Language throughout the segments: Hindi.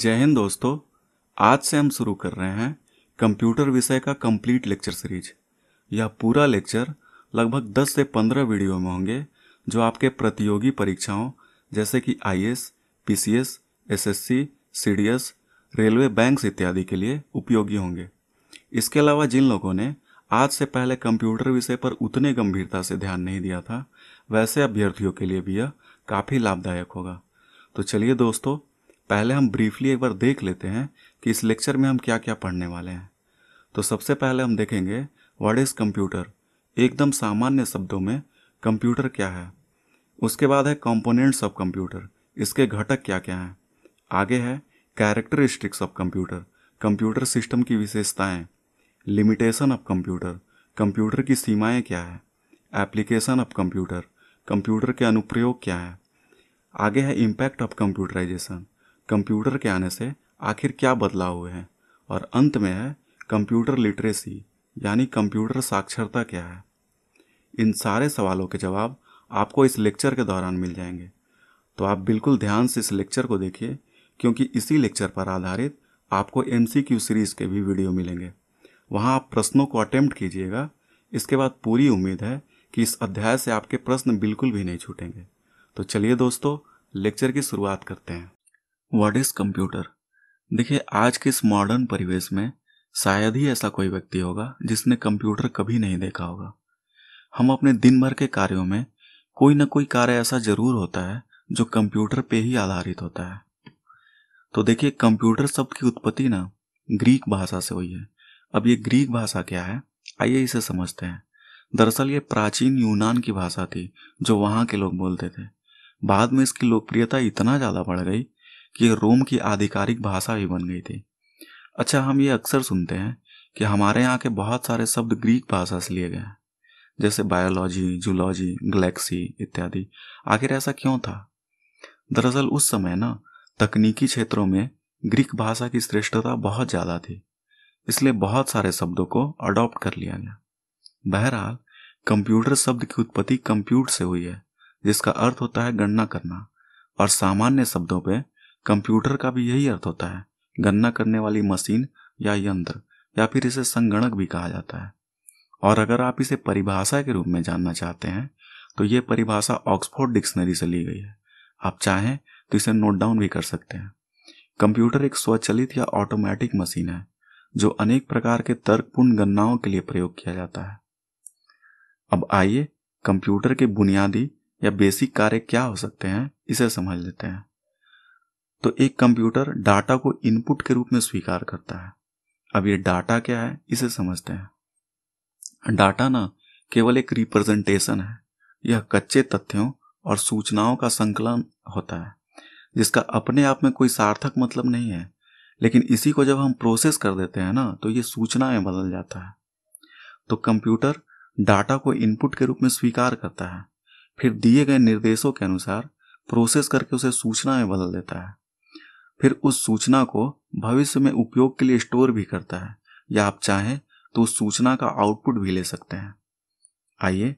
जय हिंद दोस्तों आज से हम शुरू कर रहे हैं कंप्यूटर विषय का कंप्लीट लेक्चर सीरीज यह पूरा लेक्चर लगभग 10 से 15 वीडियो में होंगे जो आपके प्रतियोगी परीक्षाओं जैसे कि IAS, PCS, SSC, CDS, railway banks इत्यादि के लिए उपयोगी होंगे इसके अलावा जिन लोगों ने आज से पहले कंप्यूटर विषय पर उतने गंभीरता से ध्यान नहीं दिया था वैसे अभ्यर्थियों के लिए भी यह काफ़ी लाभदायक होगा तो चलिए दोस्तों पहले हम ब्रीफली एक बार देख लेते हैं कि इस लेक्चर में हम क्या क्या पढ़ने वाले हैं तो सबसे पहले हम देखेंगे व्हाट इज़ कंप्यूटर एकदम सामान्य शब्दों में कंप्यूटर क्या है उसके बाद है कंपोनेंट्स ऑफ कंप्यूटर इसके घटक क्या क्या हैं आगे है characteristics of computer computer system की विशेषताएं लिमिटेशन ऑफ कंप्यूटर कंप्यूटर की सीमाएं क्या है एप्लीकेशन ऑफ कंप्यूटर कंप्यूटर के अनुप्रयोग क्या है आगे है इम्पैक्ट ऑफ कंप्यूटराइजेशन कंप्यूटर के आने से आखिर क्या बदलाव हुए हैं और अंत में है कंप्यूटर लिटरेसी यानी कंप्यूटर साक्षरता क्या है इन सारे सवालों के जवाब आपको इस लेक्चर के दौरान मिल जाएंगे तो आप बिल्कुल ध्यान से इस लेक्चर को देखिए क्योंकि इसी लेक्चर पर आधारित आपको एम सीरीज़ के भी वीडियो मिलेंगे वहाँ आप प्रश्नों को अटैम्प्ट कीजिएगा इसके बाद पूरी उम्मीद है कि इस अध्याय से आपके प्रश्न बिल्कुल भी नहीं छूटेंगे तो चलिए दोस्तों लेक्चर की शुरुआत करते हैं व्हाट इज कंप्यूटर देखिए आज के इस मॉडर्न परिवेश में शायद ही ऐसा कोई व्यक्ति होगा जिसने कंप्यूटर कभी नहीं देखा होगा हम अपने दिन भर के कार्यों में कोई ना कोई कार्य ऐसा जरूर होता है जो कंप्यूटर पे ही आधारित होता है तो देखिए कंप्यूटर शब्द की उत्पत्ति ना ग्रीक भाषा से हुई है अब ये ग्रीक भाषा क्या है आइए इसे समझते हैं दरअसल ये प्राचीन यूनान की भाषा थी जो वहाँ के लोग बोलते थे बाद में इसकी लोकप्रियता इतना ज़्यादा बढ़ गई कि रोम की आधिकारिक भाषा भी बन गई थी अच्छा हम ये अक्सर सुनते हैं कि हमारे यहाँ के बहुत सारे शब्द ग्रीक भाषा से लिए गए हैं जैसे बायोलॉजी जूलॉजी गलेक्सी इत्यादि आखिर ऐसा क्यों था दरअसल उस समय ना तकनीकी क्षेत्रों में ग्रीक भाषा की श्रेष्ठता बहुत ज़्यादा थी इसलिए बहुत सारे शब्दों को अडॉप्ट कर लिया गया बहरहाल कंप्यूटर शब्द की उत्पत्ति कंप्यूट से हुई है जिसका अर्थ होता है गणना करना और सामान्य शब्दों पर कंप्यूटर का भी यही अर्थ होता है गणना करने वाली मशीन या यंत्र या फिर इसे संगणक भी कहा जाता है और अगर आप इसे परिभाषा के रूप में जानना चाहते हैं तो ये परिभाषा ऑक्सफोर्ड डिक्शनरी से ली गई है आप चाहें तो इसे नोट डाउन भी कर सकते हैं कंप्यूटर एक स्वचलित या ऑटोमेटिक मशीन है जो अनेक प्रकार के तर्कपूर्ण गणनाओं के लिए प्रयोग किया जाता है अब आइए कंप्यूटर के बुनियादी या बेसिक कार्य क्या हो सकते हैं इसे समझ लेते हैं तो एक कंप्यूटर डाटा को इनपुट के रूप में स्वीकार करता है अब ये डाटा क्या है इसे समझते हैं डाटा ना केवल एक रिप्रेजेंटेशन है यह कच्चे तथ्यों और सूचनाओं का संकलन होता है जिसका अपने आप में कोई सार्थक मतलब नहीं है लेकिन इसी को जब हम प्रोसेस कर देते हैं ना तो ये सूचना में बदल जाता है तो कंप्यूटर डाटा को इनपुट के रूप में स्वीकार करता है फिर दिए गए निर्देशों के अनुसार प्रोसेस करके उसे सूचना में बदल देता है फिर उस सूचना को भविष्य में उपयोग के लिए स्टोर भी करता है या आप चाहें तो उस सूचना का आउटपुट भी ले सकते हैं आइए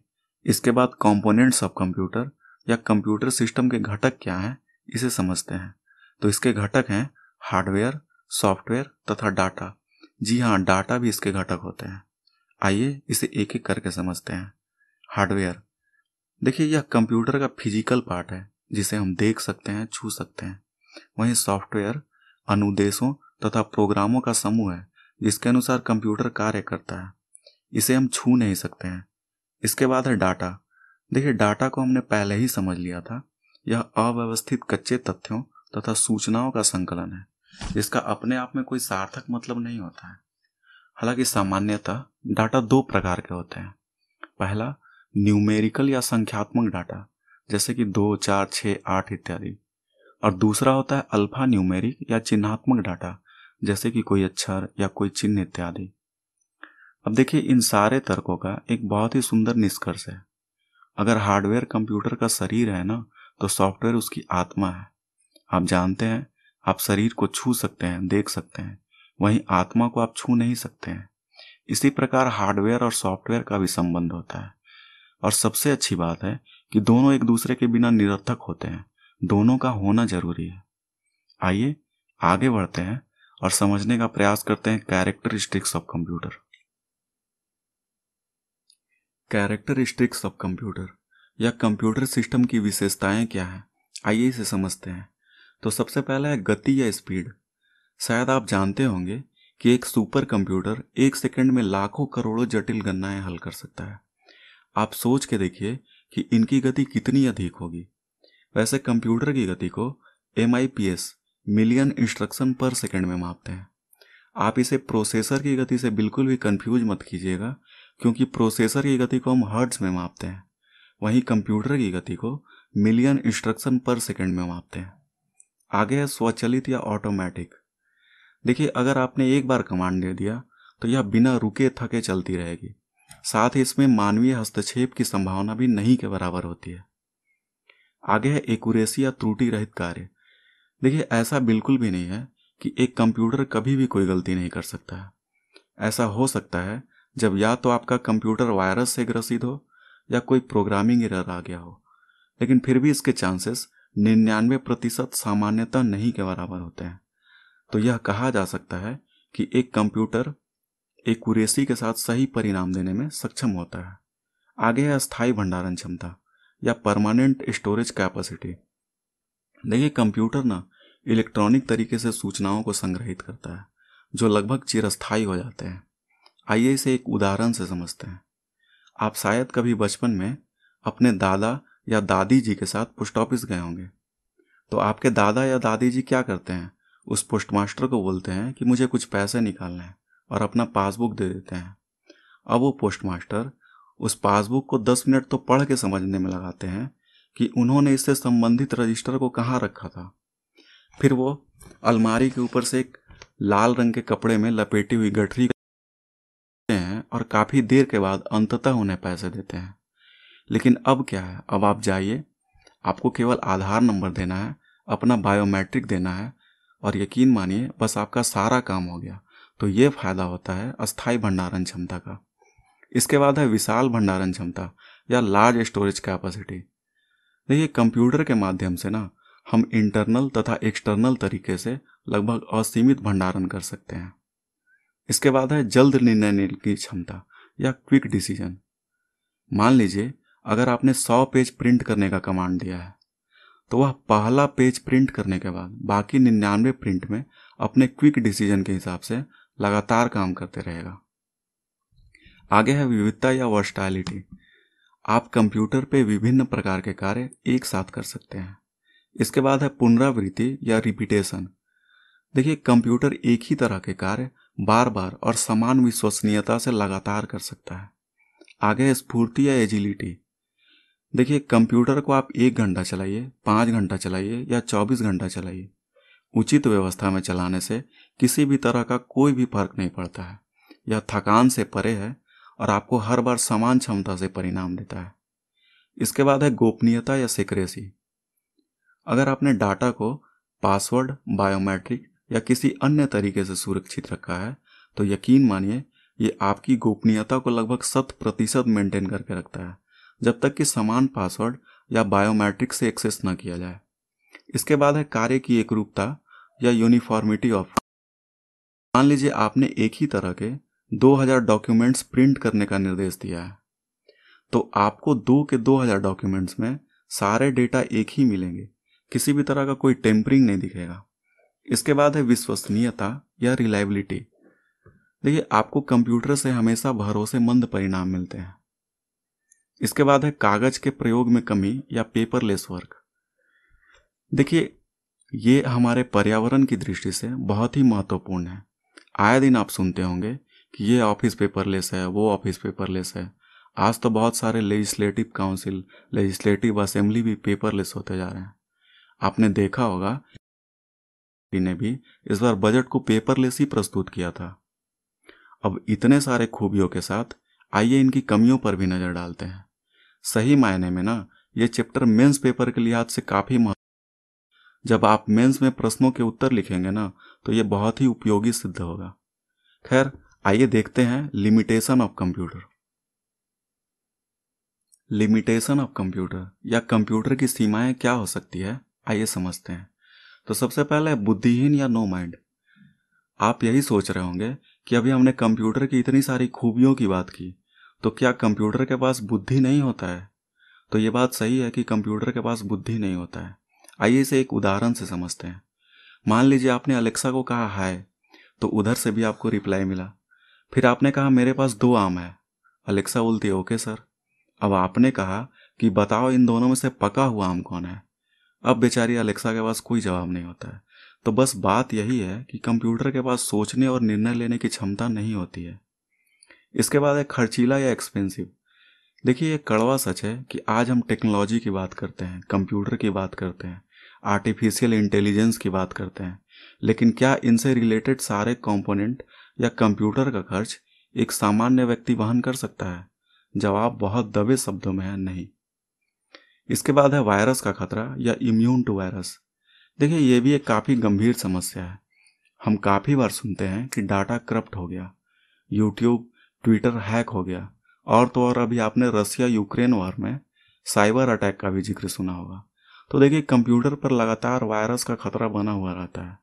इसके बाद कंपोनेंट्स ऑफ कंप्यूटर या कंप्यूटर सिस्टम के घटक क्या हैं इसे समझते हैं तो इसके घटक हैं हार्डवेयर सॉफ्टवेयर तथा डाटा जी हाँ डाटा भी इसके घटक होते हैं आइए इसे एक एक करके समझते हैं हार्डवेयर देखिए यह कंप्यूटर का फिजिकल पार्ट है जिसे हम देख सकते हैं छू सकते हैं वहीं सॉफ्टवेयर अनुदेशों तथा प्रोग्रामों का समूह है जिसके अनुसार कंप्यूटर कार्य करता है इसे हम छू नहीं सकते हैं इसके बाद है डाटा देखिए डाटा को हमने पहले ही समझ लिया था यह अव्यवस्थित कच्चे तथ्यों तथा सूचनाओं का संकलन है जिसका अपने आप में कोई सार्थक मतलब नहीं होता है हालांकि सामान्यतः डाटा दो प्रकार के होते हैं पहला न्यूमेरिकल या संख्यात्मक डाटा जैसे कि दो चार छः आठ इत्यादि और दूसरा होता है अल्फा न्यूमेरिक या चिन्हात्मक डाटा जैसे कि कोई अक्षर या कोई चिन्ह इत्यादि अब देखिए इन सारे तर्कों का एक बहुत ही सुंदर निष्कर्ष है अगर हार्डवेयर कंप्यूटर का शरीर है ना तो सॉफ्टवेयर उसकी आत्मा है आप जानते हैं आप शरीर को छू सकते हैं देख सकते हैं वहीं आत्मा को आप छू नहीं सकते हैं इसी प्रकार हार्डवेयर और सॉफ्टवेयर का भी संबंध होता है और सबसे अच्छी बात है कि दोनों एक दूसरे के बिना निरर्थक होते हैं दोनों का होना जरूरी है आइए आगे बढ़ते हैं और समझने का प्रयास करते हैं characteristics of computer characteristics of computer या कंप्यूटर सिस्टम की विशेषताएं क्या हैं आइए इसे समझते हैं तो सबसे पहला है गति या स्पीड शायद आप जानते होंगे कि एक सुपर कंप्यूटर एक सेकंड में लाखों करोड़ों जटिल गणनाएं हल कर सकता है आप सोच के देखिए कि इनकी गति कितनी अधिक होगी वैसे कंप्यूटर की गति को M I P S million instruction per second में मापते हैं आप इसे प्रोसेसर की गति से बिल्कुल भी कंफ्यूज मत कीजिएगा क्योंकि प्रोसेसर की गति को हम हर्ट्स में मापते हैं वहीं कंप्यूटर की गति को मिलियन इंस्ट्रक्शन पर सेकेंड में मापते हैं आगे है स्वचलित या ऑटोमेटिक देखिए अगर आपने एक बार कमांड दे दिया तो यह बिना रुके थके चलती रहेगी साथ ही इसमें मानवीय हस्तक्षेप की संभावना भी नहीं के बराबर होती है आगे है एकूरेसी या त्रुटि रहित कार्य देखिए ऐसा बिल्कुल भी नहीं है कि एक कंप्यूटर कभी भी कोई गलती नहीं कर सकता है ऐसा हो सकता है जब या तो आपका कंप्यूटर वायरस से ग्रसित हो या कोई प्रोग्रामिंग एरर आ गया हो लेकिन फिर भी इसके चांसेस निन्यानवे प्रतिशत सामान्यतः नहीं के बराबर होते हैं तो यह कहा जा सकता है कि एक कंप्यूटर एकूरेसी के साथ सही परिणाम देने में सक्षम होता है आगे है अस्थायी भंडारण क्षमता या परमानेंट स्टोरेज कैपेसिटी देखिए कंप्यूटर ना इलेक्ट्रॉनिक तरीके से सूचनाओं को संग्रहित करता है जो लगभग चिरस्थायी हो जाते हैं आइए इसे एक उदाहरण से समझते हैं आप शायद कभी बचपन में अपने दादा या दादी जी के साथ पोस्ट ऑफिस गए होंगे तो आपके दादा या दादी जी क्या करते हैं उस पोस्ट मास्टर को बोलते हैं कि मुझे कुछ पैसे निकालने हैं और अपना पासबुक दे देते हैं अब वो पोस्ट मास्टर उस पासबुक को दस मिनट तो पढ़ के समझने में लगाते हैं कि उन्होंने इससे संबंधित रजिस्टर को कहाँ रखा था फिर वो अलमारी के ऊपर से एक लाल रंग के कपड़े में लपेटी हुई गठरी हैं और काफ़ी देर के बाद अंततः उन्हें पैसे देते हैं लेकिन अब क्या है अब आप जाइए आपको केवल आधार नंबर देना है अपना बायोमेट्रिक देना है और यकीन मानिए बस आपका सारा काम हो गया तो ये फ़ायदा होता है अस्थाई भंडारण क्षमता का इसके बाद है विशाल भंडारण क्षमता या लार्ज स्टोरेज कैपेसिटी देखिए कंप्यूटर के माध्यम से ना हम इंटरनल तथा एक्सटर्नल तरीके से लगभग असीमित भंडारण कर सकते हैं इसके बाद है जल्द निर्णय लेने की क्षमता या क्विक डिसीजन मान लीजिए अगर आपने 100 पेज प्रिंट करने का कमांड दिया है तो वह पहला पेज प्रिंट करने के बाद बाकी निन्यानवे प्रिंट में अपने क्विक डिसीजन के हिसाब से लगातार काम करते रहेगा आगे है विविधता या वर्स्टाइलिटी आप कंप्यूटर पे विभिन्न प्रकार के कार्य एक साथ कर सकते हैं इसके बाद है पुनरावृत्ति या रिपीटेशन देखिए कंप्यूटर एक ही तरह के कार्य बार बार और समान विश्वसनीयता से लगातार कर सकता है आगे है स्फूर्ति या एजिलिटी देखिए कंप्यूटर को आप एक घंटा चलाइए पाँच घंटा चलाइए या चौबीस घंटा चलाइए उचित व्यवस्था में चलाने से किसी भी तरह का कोई भी फर्क नहीं पड़ता है या थकान से परे है और आपको हर बार समान क्षमता से परिणाम देता है इसके बाद है गोपनीयता या सिक्रेसी अगर आपने डाटा को पासवर्ड बायोमेट्रिक या किसी अन्य तरीके से सुरक्षित रखा है तो यकीन मानिए ये आपकी गोपनीयता को लगभग शत प्रतिशत मेंटेन करके रखता है जब तक कि समान पासवर्ड या बायोमेट्रिक से एक्सेस न किया जाए इसके बाद है कार्य की एकरूपता या यूनिफॉर्मिटी ऑफ मान लीजिए आपने एक ही तरह के 2000 डॉक्यूमेंट्स प्रिंट करने का निर्देश दिया है तो आपको दो के 2000 डॉक्यूमेंट्स में सारे डेटा एक ही मिलेंगे किसी भी तरह का कोई टेम्परिंग नहीं दिखेगा इसके बाद है विश्वसनीयता या रिलायबिलिटी देखिए आपको कंप्यूटर से हमेशा भरोसेमंद परिणाम मिलते हैं इसके बाद है कागज के प्रयोग में कमी या पेपरलेस वर्क देखिए ये हमारे पर्यावरण की दृष्टि से बहुत ही महत्वपूर्ण है आए दिन आप सुनते होंगे कि ये ऑफिस पेपरलेस है वो ऑफिस पेपरलेस है आज तो बहुत सारे लेजिस्लेटिव काउंसिल लेजिस्लेटिव असेंबली भी पेपरलेस होते जा रहे हैं आपने देखा होगा ने भी इस बार बजट को पेपरलेस ही प्रस्तुत किया था अब इतने सारे खूबियों के साथ आइए इनकी कमियों पर भी नज़र डालते हैं सही मायने में ना ये चैप्टर मेंस पेपर के लिहाज से काफ़ी महत्व जब आप मेंस में प्रश्नों के उत्तर लिखेंगे ना तो ये बहुत ही उपयोगी सिद्ध होगा खैर आइए देखते हैं limitation of computer limitation of computer या कंप्यूटर की सीमाएं क्या हो सकती है आइए समझते हैं तो सबसे पहले बुद्धिहीन या नो माइंड आप यही सोच रहे होंगे कि अभी हमने कंप्यूटर की इतनी सारी खूबियों की बात की तो क्या कंप्यूटर के पास बुद्धि नहीं होता है तो ये बात सही है कि कंप्यूटर के पास बुद्धि नहीं होता है आइए इसे एक उदाहरण से समझते हैं मान लीजिए आपने अलेक्सा को कहा हाय तो उधर से भी आपको रिप्लाई मिला फिर आपने कहा मेरे पास दो आम है अलेक्सा बोलती है ओके सर अब आपने कहा कि बताओ इन दोनों में से पका हुआ आम कौन है अब बेचारी अलेक्सा के पास कोई जवाब नहीं होता है तो बस बात यही है कि कंप्यूटर के पास सोचने और निर्णय लेने की क्षमता नहीं होती है इसके बाद है खर्चीला या एक्सपेंसिव देखिए ये कड़वा सच है कि आज हम टेक्नोलॉजी की बात करते हैं कंप्यूटर की बात करते हैं आर्टिफिशियल इंटेलिजेंस की बात करते हैं लेकिन क्या इनसे रिलेटेड सारे कंपोनेंट या कंप्यूटर का खर्च एक सामान्य व्यक्ति वहन कर सकता है जवाब बहुत दबे शब्दों में है नहीं इसके बाद है वायरस का खतरा या इम्यून टू वायरस देखिए ये भी एक काफ़ी गंभीर समस्या है हम काफ़ी बार सुनते हैं कि डाटा करप्ट हो गया यूट्यूब ट्विटर हैक हो गया और तो और अभी आपने रसिया यूक्रेन वार में साइबर अटैक का भी जिक्र सुना होगा तो देखिए कंप्यूटर पर लगातार वायरस का खतरा बना हुआ रहता है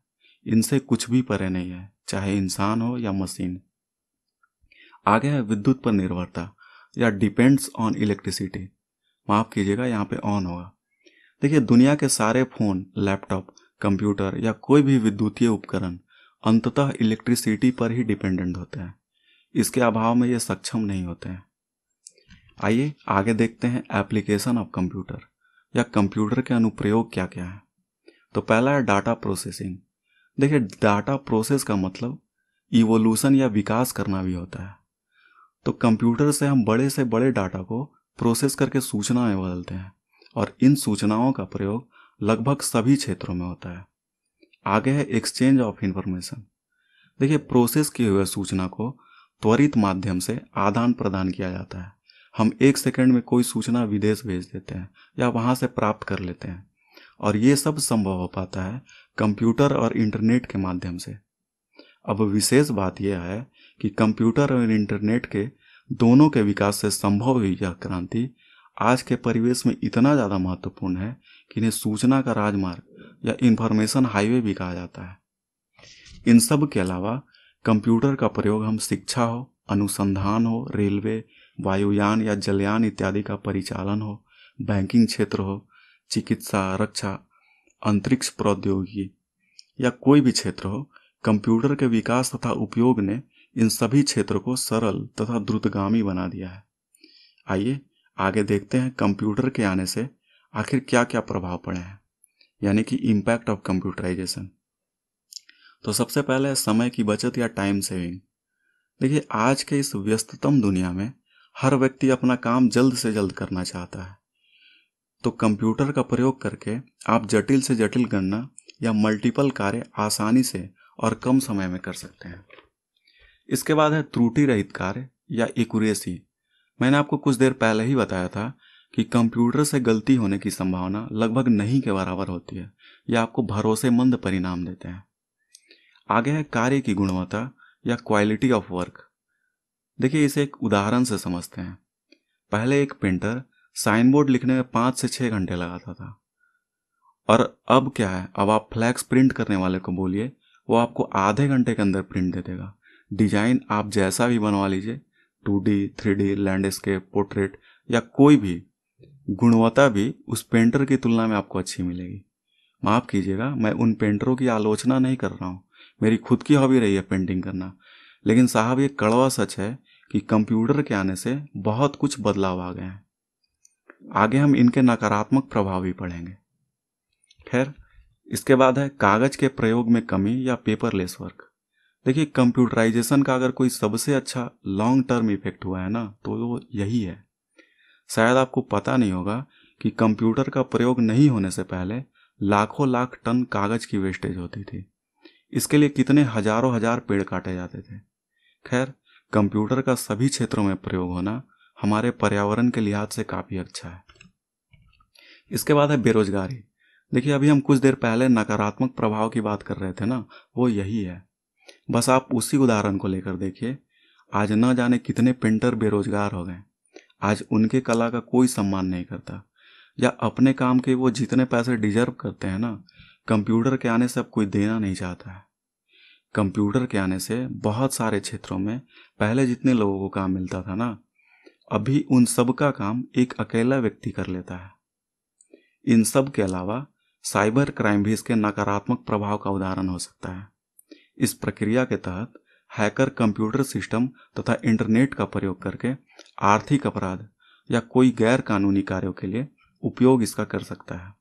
इनसे कुछ भी परे नहीं है चाहे इंसान हो या मशीन आगे है विद्युत पर निर्भरता या डिपेंड्स ऑन इलेक्ट्रिसिटी माफ़ कीजिएगा यहाँ पे ऑन होगा देखिए दुनिया के सारे फ़ोन लैपटॉप कंप्यूटर या कोई भी विद्युतीय उपकरण अंततः इलेक्ट्रिसिटी पर ही डिपेंडेंट होते हैं इसके अभाव में ये सक्षम नहीं होते हैं आइए आगे देखते हैं एप्लीकेशन ऑफ कंप्यूटर या कंप्यूटर के अनुप्रयोग क्या क्या है तो पहला है डाटा प्रोसेसिंग देखिए डाटा प्रोसेस का मतलब इवोल्यूशन या विकास करना भी होता है तो कंप्यूटर से हम बड़े से बड़े डाटा को प्रोसेस करके सूचनाएं बदलते हैं और इन सूचनाओं का प्रयोग लगभग सभी क्षेत्रों में होता है आगे है एक्सचेंज ऑफ इंफॉर्मेशन देखिए प्रोसेस किए हुए सूचना को त्वरित माध्यम से आदान प्रदान किया जाता है हम एक सेकंड में कोई सूचना विदेश भेज देते हैं या वहां से प्राप्त कर लेते हैं और ये सब संभव हो पाता है कंप्यूटर और इंटरनेट के माध्यम से अब विशेष बात यह है कि कंप्यूटर और इंटरनेट के दोनों के विकास से संभव हुई यह क्रांति आज के परिवेश में इतना ज़्यादा महत्वपूर्ण है कि इन्हें सूचना का राजमार्ग या इंफॉर्मेशन हाईवे भी कहा जाता है इन सब के अलावा कंप्यूटर का प्रयोग हम शिक्षा हो अनुसंधान हो रेलवे वायुयान या जलयान इत्यादि का परिचालन हो बैंकिंग क्षेत्र हो चिकित्सा रक्षा अंतरिक्ष प्रौद्योगिकी या कोई भी क्षेत्र हो कंप्यूटर के विकास तथा उपयोग ने इन सभी क्षेत्रों को सरल तथा द्रुतगामी बना दिया है आइए आगे देखते हैं कंप्यूटर के आने से आखिर क्या क्या प्रभाव पड़े हैं यानी कि इम्पैक्ट ऑफ कंप्यूटराइजेशन तो सबसे पहले समय की बचत या टाइम सेविंग देखिए आज के इस व्यस्ततम दुनिया में हर व्यक्ति अपना काम जल्द से जल्द करना चाहता है तो कंप्यूटर का प्रयोग करके आप जटिल से जटिल गणना या मल्टीपल कार्य आसानी से और कम समय में कर सकते हैं इसके बाद है त्रुटि रहित कार्य या एकुरेसी मैंने आपको कुछ देर पहले ही बताया था कि कंप्यूटर से गलती होने की संभावना लगभग नहीं के बराबर होती है या आपको भरोसेमंद परिणाम देते हैं आगे है कार्य की गुणवत्ता या क्वालिटी ऑफ वर्क देखिए इसे एक उदाहरण से समझते हैं पहले एक पेंटर साइन बोर्ड लिखने में पाँच से छः घंटे लगाता था और अब क्या है अब आप फ्लैक्स प्रिंट करने वाले को बोलिए वो आपको आधे घंटे के अंदर प्रिंट दे देगा डिजाइन आप जैसा भी बनवा लीजिए two D three D landscape portrait या कोई भी गुणवत्ता भी उस पेंटर की तुलना में आपको अच्छी मिलेगी माफ़ कीजिएगा मैं उन पेंटरों की आलोचना नहीं कर रहा हूँ मेरी खुद की हॉबी रही है पेंटिंग करना लेकिन साहब ये कड़वा सच है कि कंप्यूटर के आने से बहुत कुछ बदलाव आ गए हैं आगे हम इनके नकारात्मक प्रभाव भी पढ़ेंगे खैर इसके बाद है कागज़ के प्रयोग में कमी या पेपरलेस वर्क देखिए कंप्यूटराइजेशन का अगर कोई सबसे अच्छा लॉन्ग टर्म इफेक्ट हुआ है ना तो वो यही है शायद आपको पता नहीं होगा कि कंप्यूटर का प्रयोग नहीं होने से पहले लाखों लाख टन कागज़ की वेस्टेज होती थी इसके लिए कितने हजारों हजार पेड़ काटे जाते थे खैर कंप्यूटर का सभी क्षेत्रों में प्रयोग होना हमारे पर्यावरण के लिहाज से काफ़ी अच्छा है इसके बाद है बेरोजगारी देखिए अभी हम कुछ देर पहले नकारात्मक प्रभाव की बात कर रहे थे ना वो यही है बस आप उसी उदाहरण को लेकर देखिए आज न जाने कितने पेंटर बेरोजगार हो गए आज उनके कला का कोई सम्मान नहीं करता या अपने काम के वो जितने पैसे डिजर्व करते हैं ना कंप्यूटर के आने से अब कोई देना नहीं चाहता है कंप्यूटर के आने से बहुत सारे क्षेत्रों में पहले जितने लोगों को काम मिलता था ना अभी उन सब का काम एक अकेला व्यक्ति कर लेता है इन सब के अलावा साइबर क्राइम भी इसके नकारात्मक प्रभाव का उदाहरण हो सकता है इस प्रक्रिया के तहत हैकर कंप्यूटर सिस्टम तथा इंटरनेट का प्रयोग करके आर्थिक अपराध या कोई गैर कानूनी कार्यों के लिए उपयोग इसका कर सकता है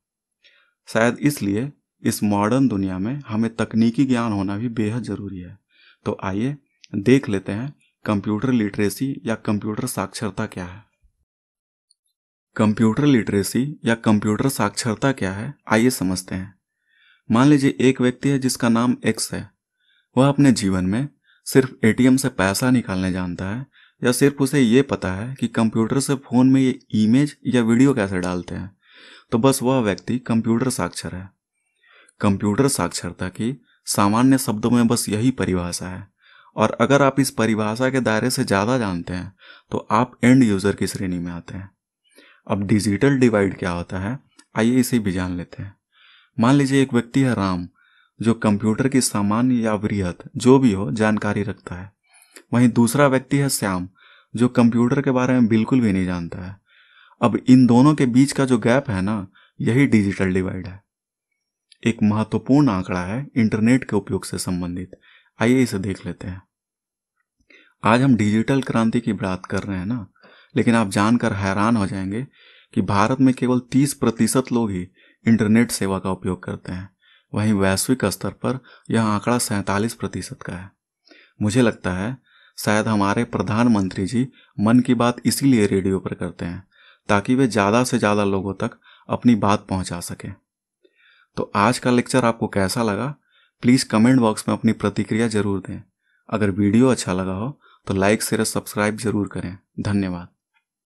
शायद इसलिए इस मॉडर्न दुनिया में हमें तकनीकी ज्ञान होना भी बेहद ज़रूरी है तो आइए देख लेते हैं कंप्यूटर लिटरेसी या कंप्यूटर साक्षरता क्या है कंप्यूटर लिटरेसी या कंप्यूटर साक्षरता क्या है आइए समझते हैं मान लीजिए एक व्यक्ति है जिसका नाम एक्स है वह अपने जीवन में सिर्फ एटीएम से पैसा निकालने जानता है या सिर्फ उसे ये पता है कि कंप्यूटर से फ़ोन में ये इमेज या वीडियो कैसे डालते हैं तो बस वह व्यक्ति कंप्यूटर साक्षर है कंप्यूटर साक्षरता की सामान्य शब्दों में बस यही परिभाषा है और अगर आप इस परिभाषा के दायरे से ज़्यादा जानते हैं तो आप एंड यूज़र की श्रेणी में आते हैं अब डिजिटल डिवाइड क्या होता है आइए इसे भी जान लेते हैं मान लीजिए एक व्यक्ति है राम जो कंप्यूटर की सामान्य या वृहत जो भी हो जानकारी रखता है वहीं दूसरा व्यक्ति है श्याम जो कंप्यूटर के बारे में बिल्कुल भी नहीं जानता है अब इन दोनों के बीच का जो गैप है ना यही डिजिटल डिवाइड है एक महत्वपूर्ण आंकड़ा है इंटरनेट के उपयोग से संबंधित आइए इसे देख लेते हैं आज हम डिजिटल क्रांति की बात कर रहे हैं ना लेकिन आप जानकर हैरान हो जाएंगे कि भारत में केवल 30 प्रतिशत लोग ही इंटरनेट सेवा का उपयोग करते हैं वहीं वैश्विक स्तर पर यह आंकड़ा सैंतालीस प्रतिशत का है मुझे लगता है शायद हमारे प्रधानमंत्री जी मन की बात इसीलिए रेडियो पर करते हैं ताकि वे ज़्यादा से ज़्यादा लोगों तक अपनी बात पहुंचा सकें तो आज का लेक्चर आपको कैसा लगा प्लीज़ कमेंट बॉक्स में अपनी प्रतिक्रिया ज़रूर दें अगर वीडियो अच्छा लगा हो तो लाइक शेयर सब्सक्राइब ज़रूर करें धन्यवाद